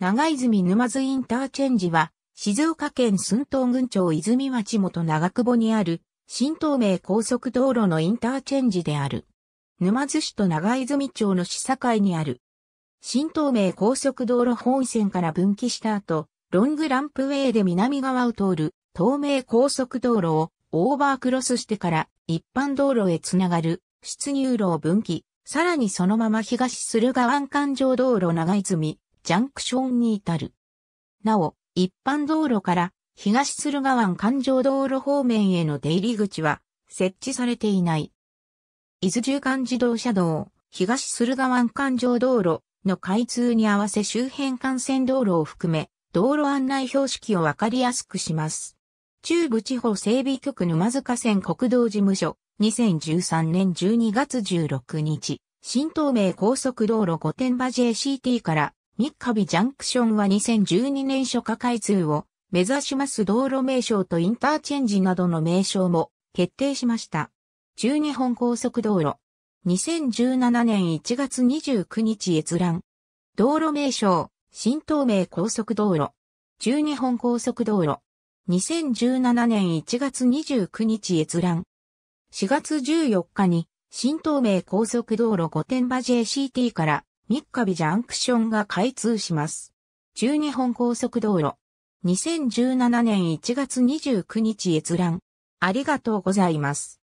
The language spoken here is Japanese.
長泉沼津インターチェンジは、静岡県寸東郡町泉町元長久保にある、新東名高速道路のインターチェンジである。沼津市と長泉町の市境にある。新東名高速道路本線から分岐した後、ロングランプウェイで南側を通る東名高速道路をオーバークロスしてから一般道路へつながる出入路を分岐、さらにそのまま東駿河湾環状道路長泉ジャンクションに至る。なお、一般道路から東駿河湾環状道路方面への出入り口は設置されていない。伊豆縦貫自動車道、東駿河湾環状道路の開通に合わせ周辺幹線道路を含め、道路案内標識をわかりやすくします。中部地方整備局沼津河川国道事務所、2013年12月16日、新東名高速道路御殿場 JCT から三日日ジャンクションは2012年初夏開通を目指します道路名称とインターチェンジなどの名称も決定しました。中日本高速道路。2017年1月29日閲覧。道路名称、新東名高速道路。中日本高速道路。2017年1月29日閲覧。4月14日に新東名高速道路御殿場 JCT から三日日ジャンクションが開通します。中日本高速道路。2017年1月29日閲覧。ありがとうございます。